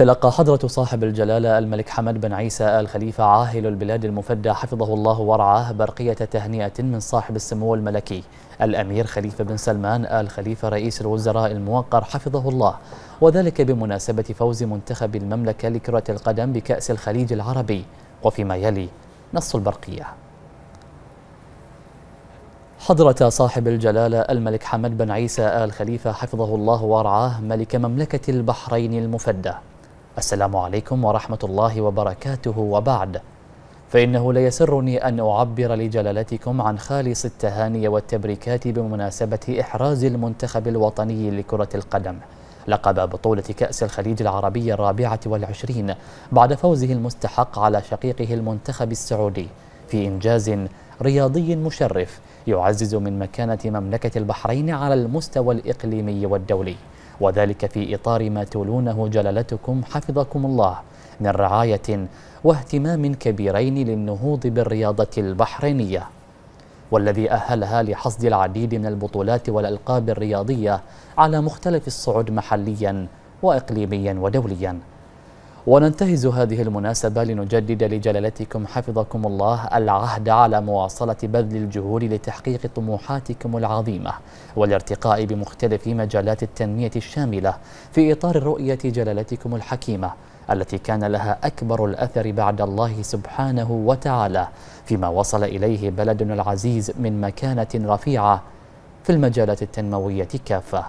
تلقى حضرة صاحب الجلالة الملك حمد بن عيسى آل خليفة عاهل البلاد المفدى حفظه الله ورعاه برقية تهنئة من صاحب السمو الملكي الأمير خليفة بن سلمان آل خليفة رئيس الوزراء الموقر حفظه الله وذلك بمناسبة فوز منتخب المملكة لكرة القدم بكأس الخليج العربي وفيما يلي نص البرقية حضرة صاحب الجلالة الملك حمد بن عيسى آل خليفة حفظه الله ورعاه ملك مملكة البحرين المفدى السلام عليكم ورحمة الله وبركاته وبعد فإنه ليسرني أن أعبر لجلالتكم عن خالص التهاني والتبريكات بمناسبة إحراز المنتخب الوطني لكرة القدم لقب بطولة كأس الخليج العربي الرابعة والعشرين بعد فوزه المستحق على شقيقه المنتخب السعودي في إنجاز رياضي مشرف يعزز من مكانة مملكة البحرين على المستوى الإقليمي والدولي وذلك في إطار ما تولونه جلالتكم حفظكم الله من رعاية واهتمام كبيرين للنهوض بالرياضة البحرينية والذي أهلها لحصد العديد من البطولات والألقاب الرياضية على مختلف الصعود محليا وإقليميا ودوليا وننتهز هذه المناسبة لنجدد لجلالتكم حفظكم الله العهد على مواصلة بذل الجهود لتحقيق طموحاتكم العظيمة والارتقاء بمختلف مجالات التنمية الشاملة في إطار رؤية جلالتكم الحكيمة التي كان لها أكبر الأثر بعد الله سبحانه وتعالى فيما وصل إليه بلدنا العزيز من مكانة رفيعة في المجالات التنموية كافة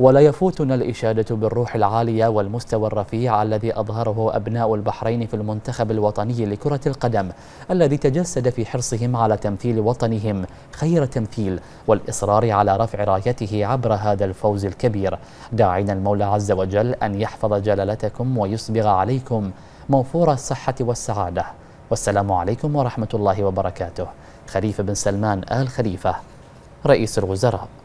ولا يفوتنا الإشادة بالروح العالية والمستوى الرفيع الذي أظهره أبناء البحرين في المنتخب الوطني لكرة القدم الذي تجسد في حرصهم على تمثيل وطنهم خير تمثيل والإصرار على رفع رايته عبر هذا الفوز الكبير داعينا المولى عز وجل أن يحفظ جلالتكم ويصبغ عليكم موفور الصحة والسعادة والسلام عليكم ورحمة الله وبركاته خليفة بن سلمان آل خليفة رئيس الوزراء